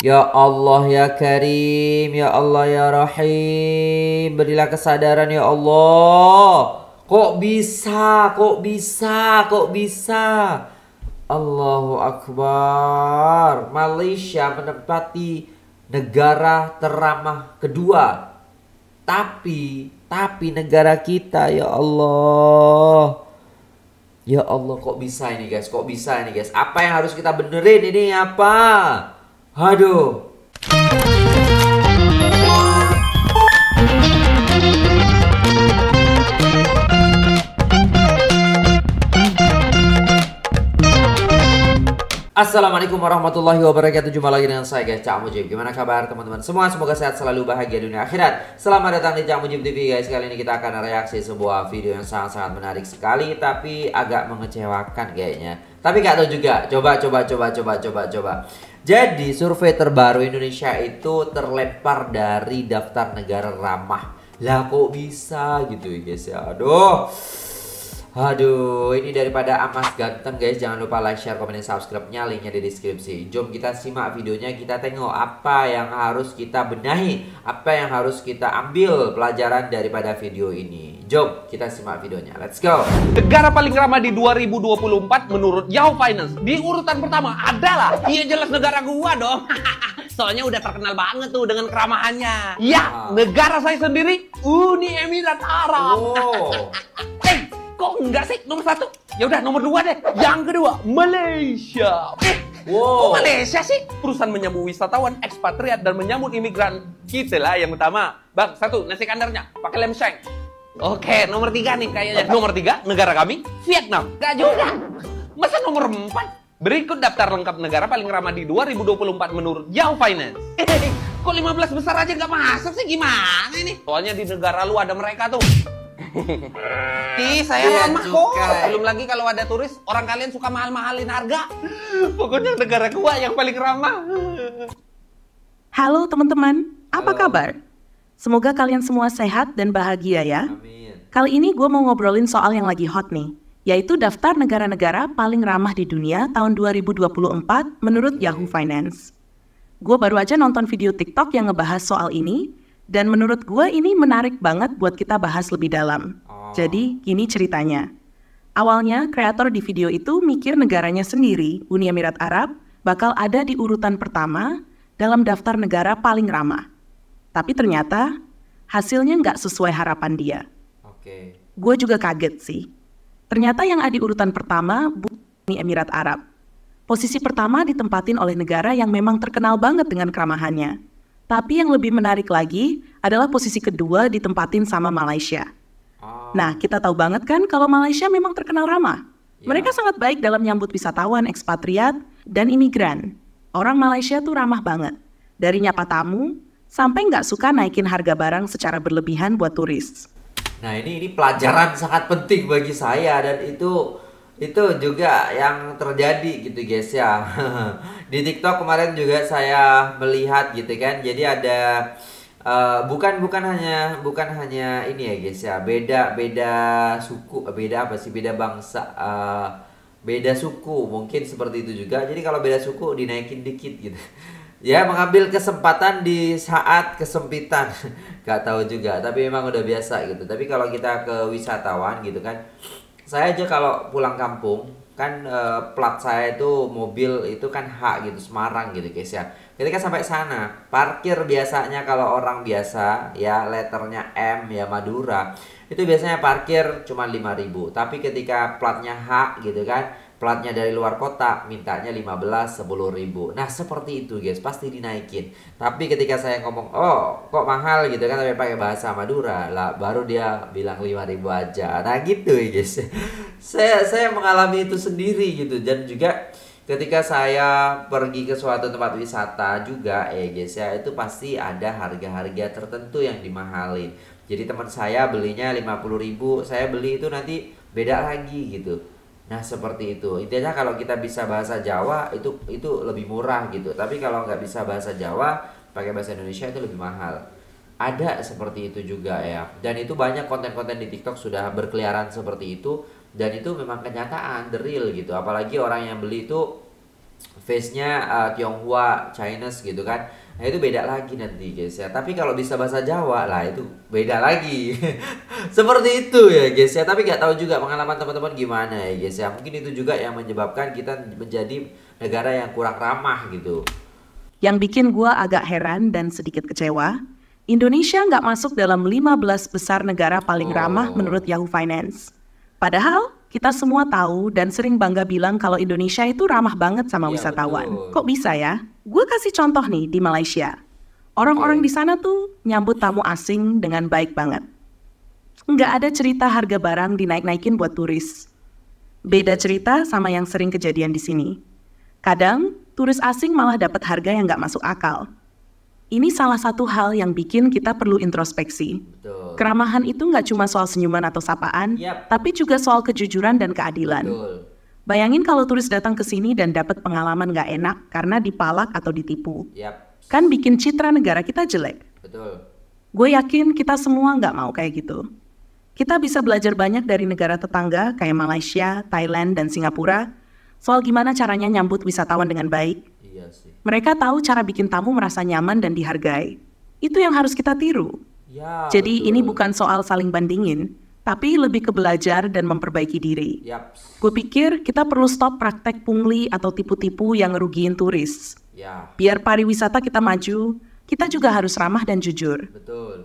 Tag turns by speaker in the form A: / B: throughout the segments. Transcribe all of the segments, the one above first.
A: Ya Allah ya Karim, ya Allah ya Rahim, berilah kesadaran ya Allah. Kok bisa, kok bisa, kok bisa. Allahu Akbar. Malaysia menempati negara teramah kedua. Tapi, tapi negara kita ya Allah. Ya Allah kok bisa ini guys, kok bisa ini guys. Apa yang harus kita benerin ini apa? Haduh. Assalamualaikum warahmatullahi wabarakatuh Jumpa lagi dengan saya guys Cak Mujib Gimana kabar teman-teman semua Semoga sehat selalu bahagia dunia akhirat Selamat datang di Cak Mujib TV guys Kali ini kita akan reaksi sebuah video yang sangat-sangat menarik sekali Tapi agak mengecewakan kayaknya Tapi gak tahu juga Coba, coba, coba, coba, coba, coba Jadi survei terbaru Indonesia itu terlempar dari daftar negara ramah Lah kok bisa gitu guys ya Aduh Aduh, ini daripada Amas Ganteng guys, jangan lupa like, share, komen, dan subscribe-nya, linknya di deskripsi. Jom kita simak videonya, kita tengok apa yang harus kita benahi, apa yang harus kita ambil pelajaran daripada video ini. Jom kita simak videonya, let's go!
B: Negara paling ramah di 2024 menurut Yahoo Finance, di urutan pertama adalah, iya jelas negara gua dong. soalnya udah terkenal banget tuh dengan keramahannya. Ya, negara saya sendiri Uni Emirat Arab. Oh. Kok enggak sih nomor satu? Ya udah nomor dua deh. Yang kedua Malaysia. Eh, wow. kok Malaysia sih? Perusahaan menyambut wisatawan, ekspatriat dan menyambut imigran. Kita gitu lah yang utama. Bang, satu nasi kandarnya pakai lem seng. Oke, nomor tiga nih kayaknya. Nomor tiga negara kami Vietnam. Gak juga. Masa nomor empat? Berikut daftar lengkap negara paling ramah di 2024 menurut Yahoo Finance. Eh, kok 15 besar aja nggak masuk sih? Gimana ini? Soalnya di negara lu ada mereka tuh. Ih, saya iya, lama kok. Belum lagi kalau ada turis, orang kalian suka mahal-mahalin harga. Pokoknya negara gua yang paling ramah.
C: Halo teman-teman, apa kabar? Semoga kalian semua sehat dan bahagia ya. Amin. Kali ini gue mau ngobrolin soal yang lagi hot nih, yaitu daftar negara-negara paling ramah di dunia tahun 2024 menurut Yahoo Finance. Gue baru aja nonton video TikTok yang ngebahas soal ini, dan menurut gue ini menarik banget buat kita bahas lebih dalam. Oh. Jadi gini ceritanya. Awalnya kreator di video itu mikir negaranya sendiri, Uni Emirat Arab, bakal ada di urutan pertama dalam daftar negara paling ramah. Tapi ternyata hasilnya nggak sesuai harapan dia. Oke. Gue juga kaget sih. Ternyata yang ada di urutan pertama bukan Uni Emirat Arab. Posisi pertama ditempatin oleh negara yang memang terkenal banget dengan keramahannya, tapi yang lebih menarik lagi adalah posisi kedua ditempatin sama Malaysia. Ah. Nah, kita tahu banget kan kalau Malaysia memang terkenal ramah. Ya. Mereka sangat baik dalam menyambut wisatawan, ekspatriat, dan imigran. Orang Malaysia tuh ramah banget. Dari nyapa tamu, sampai nggak suka naikin harga barang secara berlebihan buat turis.
A: Nah, ini ini pelajaran sangat penting bagi saya dan itu itu juga yang terjadi gitu guys ya di TikTok kemarin juga saya melihat gitu kan jadi ada uh, bukan bukan hanya bukan hanya ini ya guys ya beda beda suku eh, beda apa sih beda bangsa uh, beda suku mungkin seperti itu juga jadi kalau beda suku dinaikin dikit gitu ya mengambil kesempatan di saat kesempitan gak tahu juga tapi memang udah biasa gitu tapi kalau kita ke wisatawan gitu kan saya aja kalau pulang kampung kan eh, plat saya itu mobil itu kan hak gitu Semarang gitu guys ya ketika sampai sana parkir biasanya kalau orang biasa ya letternya M ya Madura itu biasanya parkir cuma 5000 tapi ketika platnya H gitu kan platnya dari luar kota mintanya 15 10 ribu nah seperti itu guys pasti dinaikin tapi ketika saya ngomong oh kok mahal gitu kan tapi pakai bahasa Madura lah baru dia bilang ribu aja nah gitu ya guys saya saya mengalami itu sendiri gitu dan juga ketika saya pergi ke suatu tempat wisata juga eh guys ya itu pasti ada harga-harga tertentu yang dimahalin jadi teman saya belinya 50 ribu saya beli itu nanti beda lagi gitu Nah seperti itu intinya kalau kita bisa bahasa Jawa itu itu lebih murah gitu. Tapi kalau nggak bisa bahasa Jawa pakai bahasa Indonesia itu lebih mahal. Ada seperti itu juga ya. Dan itu banyak konten-konten di TikTok sudah berkeliaran seperti itu dan itu memang kenyataan the real gitu. Apalagi orang yang beli itu face-nya uh, Tionghoa, Chinese gitu kan. Nah itu beda lagi nanti guys ya. Tapi kalau bisa bahasa Jawa lah itu beda lagi. Seperti itu ya guys ya. Tapi nggak tahu juga pengalaman teman-teman gimana ya guys ya. Mungkin itu juga yang menyebabkan kita menjadi negara yang kurang ramah gitu.
C: Yang bikin gue agak heran dan sedikit kecewa, Indonesia nggak masuk dalam 15 besar negara paling oh. ramah menurut Yahoo Finance. Padahal kita semua tahu dan sering bangga bilang kalau Indonesia itu ramah banget sama ya, wisatawan. Betul. Kok bisa ya? Gue kasih contoh nih di Malaysia. Orang-orang di sana tuh nyambut tamu asing dengan baik banget. Nggak ada cerita harga barang dinaik-naikin buat turis. Beda iya. cerita sama yang sering kejadian di sini. Kadang, turis asing malah dapat harga yang nggak masuk akal. Ini salah satu hal yang bikin kita perlu introspeksi. Betul Keramahan itu nggak cuma soal senyuman atau sapaan, yep. tapi juga soal kejujuran dan keadilan. Betul. Bayangin kalau turis datang ke sini dan dapat pengalaman nggak enak karena dipalak atau ditipu. Yep. Kan bikin citra negara kita jelek. Gue yakin kita semua nggak mau kayak gitu. Kita bisa belajar banyak dari negara tetangga kayak Malaysia, Thailand, dan Singapura soal gimana caranya nyambut wisatawan dengan baik. Iya sih. Mereka tahu cara bikin tamu merasa nyaman dan dihargai. Itu yang harus kita tiru.
A: Ya, Jadi ini
C: bukan soal saling bandingin, tapi lebih ke belajar dan memperbaiki diri. Gue pikir kita perlu stop praktek pungli atau tipu-tipu yang ngerugiin turis. Ya. Biar pariwisata kita maju, kita juga harus ramah dan jujur.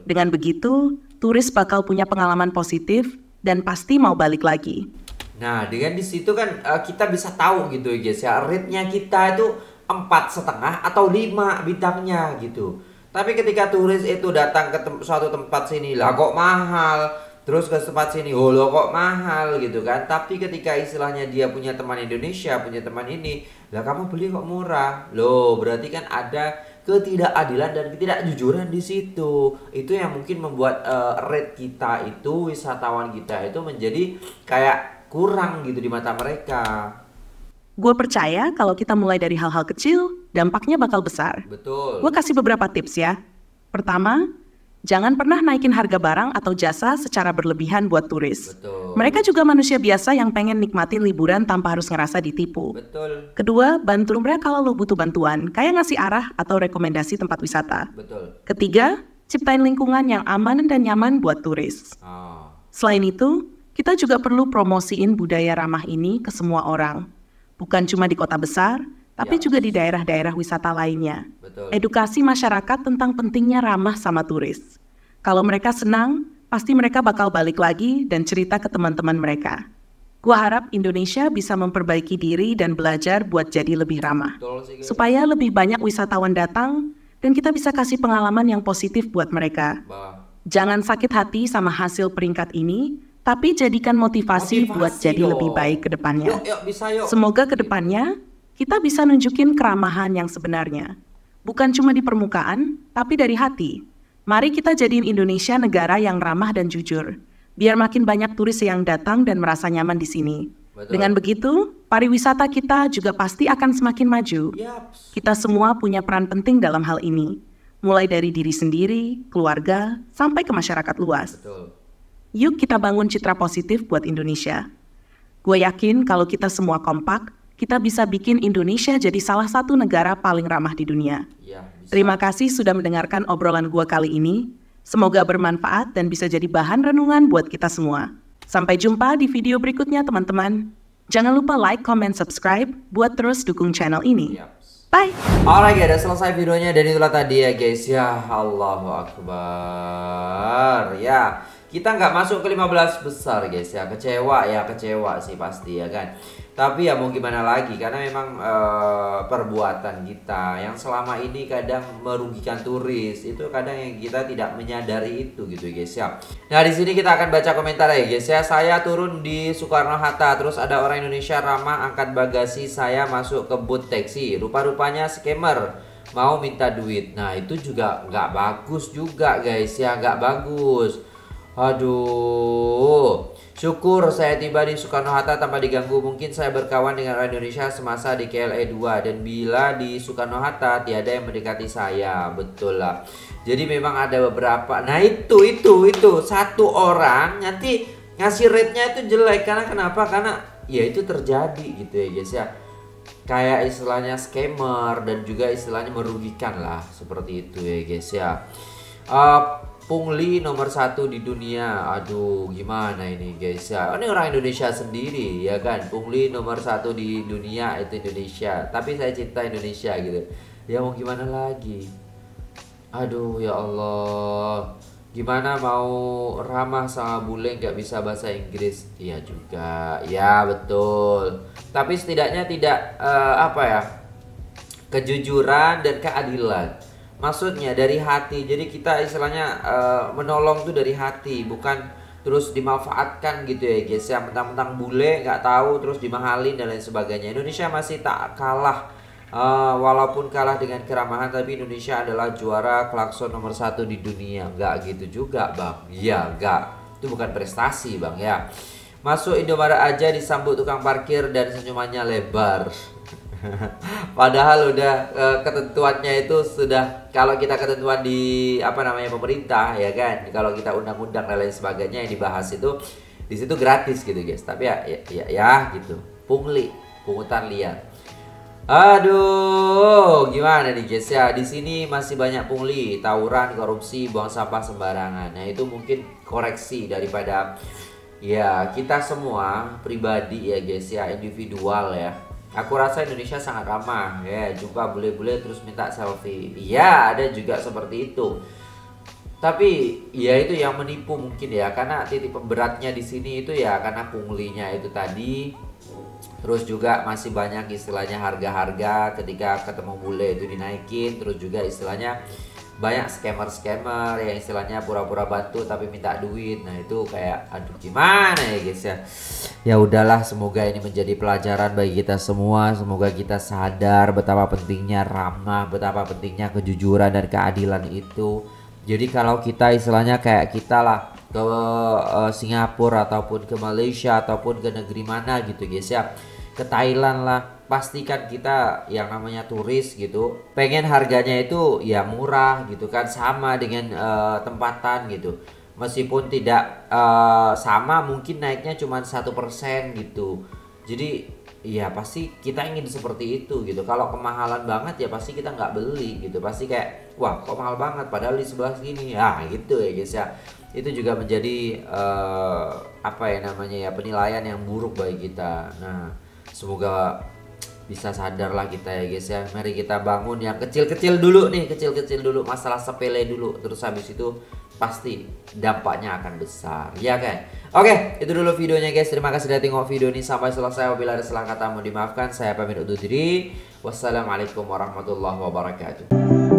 C: Dengan begitu, turis bakal punya pengalaman positif dan pasti mau balik lagi.
A: Nah, dengan di situ kan uh, kita bisa tahu gitu ya guys ya, rate-nya kita itu empat setengah atau lima bidangnya gitu. Tapi ketika turis itu datang ke tem suatu tempat sini lah kok mahal, terus ke tempat sini oh lo kok mahal gitu kan. Tapi ketika istilahnya dia punya teman Indonesia, punya teman ini, lah kamu beli kok murah. Loh, berarti kan ada ketidakadilan dan ketidakjujuran di situ. Itu yang mungkin membuat uh, rate kita itu wisatawan kita itu menjadi kayak kurang gitu di mata mereka.
C: Gue percaya kalau kita mulai dari hal-hal kecil, dampaknya bakal besar. Betul. Gue kasih beberapa tips ya. Pertama, jangan pernah naikin harga barang atau jasa secara berlebihan buat turis. Betul. Mereka juga manusia biasa yang pengen nikmatin liburan tanpa harus ngerasa ditipu. Betul. Kedua, bantu mereka kalau lo butuh bantuan, kayak ngasih arah atau rekomendasi tempat wisata. Betul. Ketiga, ciptain lingkungan yang aman dan nyaman buat turis. Oh. Selain itu, kita juga perlu promosiin budaya ramah ini ke semua orang. Bukan cuma di kota besar, tapi ya. juga di daerah-daerah wisata lainnya. Betul. Edukasi masyarakat tentang pentingnya ramah sama turis. Kalau mereka senang, pasti mereka bakal balik lagi dan cerita ke teman-teman mereka. Gua harap Indonesia bisa memperbaiki diri dan belajar buat jadi lebih ramah. supaya lebih banyak wisatawan datang dan kita bisa kasih pengalaman yang positif buat mereka. Jangan sakit hati sama hasil peringkat ini, tapi jadikan motivasi, motivasi buat jadi lebih baik ke depannya. Yo, yo, bisa, Semoga ke depannya kita bisa nunjukin keramahan yang sebenarnya. Bukan cuma di permukaan, tapi dari hati. Mari kita jadiin Indonesia negara yang ramah dan jujur. Biar makin banyak turis yang datang dan merasa nyaman di sini. Betul. Dengan begitu, pariwisata kita juga pasti akan semakin maju. Yaps. Kita semua punya peran penting dalam hal ini. Mulai dari diri sendiri, keluarga, sampai ke masyarakat luas. Betul. Yuk kita bangun citra positif buat Indonesia. Gue yakin kalau kita semua kompak, kita bisa bikin Indonesia jadi salah satu negara paling ramah di dunia. Ya, Terima kasih sudah mendengarkan obrolan gua kali ini. Semoga bermanfaat dan bisa jadi bahan renungan buat kita semua. Sampai jumpa di video berikutnya teman-teman. Jangan lupa like, comment, subscribe buat terus dukung channel ini. Ya. Bye. Alright guys, udah selesai videonya
A: dan itulah tadi ya guys. Ya Allahu Akbar. Ya kita nggak masuk ke 15 besar guys ya kecewa ya kecewa sih pasti ya kan tapi ya mau gimana lagi karena memang e, perbuatan kita yang selama ini kadang merugikan turis itu kadang yang kita tidak menyadari itu gitu guys ya nah di sini kita akan baca komentar ya guys ya saya turun di Soekarno Hatta terus ada orang Indonesia ramah angkat bagasi saya masuk ke boot taxi rupa-rupanya scammer mau minta duit nah itu juga nggak bagus juga guys ya nggak bagus Aduh. Syukur saya tiba di Soekarno Hatta tanpa diganggu. Mungkin saya berkawan dengan orang Indonesia semasa di KLE 2 dan bila di Soekarno Hatta tiada yang mendekati saya. Betul lah. Jadi memang ada beberapa. Nah, itu itu itu satu orang nanti ngasih rate-nya itu jelek karena kenapa? Karena ya itu terjadi gitu ya guys ya. Kayak istilahnya scammer dan juga istilahnya merugikan lah seperti itu ya guys ya. Uh, pungli nomor satu di dunia. Aduh, gimana ini guys ya? Ini orang Indonesia sendiri ya kan? Pungli nomor satu di dunia itu Indonesia. Tapi saya cinta Indonesia gitu. Ya mau gimana lagi? Aduh ya Allah. Gimana mau ramah sama bule nggak bisa bahasa Inggris? Iya juga. Ya betul. Tapi setidaknya tidak uh, apa ya? Kejujuran dan keadilan maksudnya dari hati jadi kita istilahnya uh, menolong tuh dari hati bukan terus dimanfaatkan gitu ya guys Yang mentang-mentang bule nggak tahu terus dimahalin dan lain sebagainya Indonesia masih tak kalah uh, walaupun kalah dengan keramahan tapi Indonesia adalah juara klakson nomor satu di dunia nggak gitu juga bang ya nggak itu bukan prestasi bang ya masuk Indomaret aja disambut tukang parkir dan senyumannya lebar Padahal udah uh, ketentuannya itu sudah kalau kita ketentuan di apa namanya pemerintah ya kan. Kalau kita undang-undang dan lain sebagainya yang dibahas itu di situ gratis gitu guys. Tapi ya ya, ya, ya gitu. Pungli, pungutan liar. Aduh, gimana nih guys ya? Di sini masih banyak pungli, tawuran, korupsi, buang sampah sembarangan. Nah, itu mungkin koreksi daripada ya kita semua pribadi ya guys ya, individual ya Aku rasa Indonesia sangat ramah ya, juga bule-bule terus minta selfie. Iya, ada juga seperti itu. Tapi ya itu yang menipu mungkin ya, karena titik pemberatnya di sini itu ya karena punglinya itu tadi. Terus juga masih banyak istilahnya harga-harga ketika ketemu bule itu dinaikin, terus juga istilahnya banyak scammer-scammer ya istilahnya pura-pura bantu tapi minta duit. Nah, itu kayak aduh gimana ya guys ya. Ya udahlah semoga ini menjadi pelajaran bagi kita semua. Semoga kita sadar betapa pentingnya ramah, betapa pentingnya kejujuran dan keadilan itu. Jadi kalau kita istilahnya kayak kita lah ke uh, Singapura ataupun ke Malaysia ataupun ke negeri mana gitu guys ya ke Thailand lah pastikan kita yang namanya turis gitu pengen harganya itu ya murah gitu kan sama dengan uh, tempatan gitu meskipun tidak uh, sama mungkin naiknya cuma satu persen gitu jadi ya pasti kita ingin seperti itu gitu kalau kemahalan banget ya pasti kita nggak beli gitu pasti kayak wah kok mahal banget padahal di sebelah sini ya nah, gitu ya guys ya itu juga menjadi uh, apa ya namanya ya penilaian yang buruk bagi kita nah semoga bisa sadar lah kita ya guys ya mari kita bangun yang kecil-kecil dulu nih kecil-kecil dulu masalah sepele dulu terus habis itu pasti dampaknya akan besar ya kan oke itu dulu videonya guys terima kasih sudah tengok video ini sampai selesai apabila ada salah kata mau dimaafkan saya pamit undur diri wassalamualaikum warahmatullahi wabarakatuh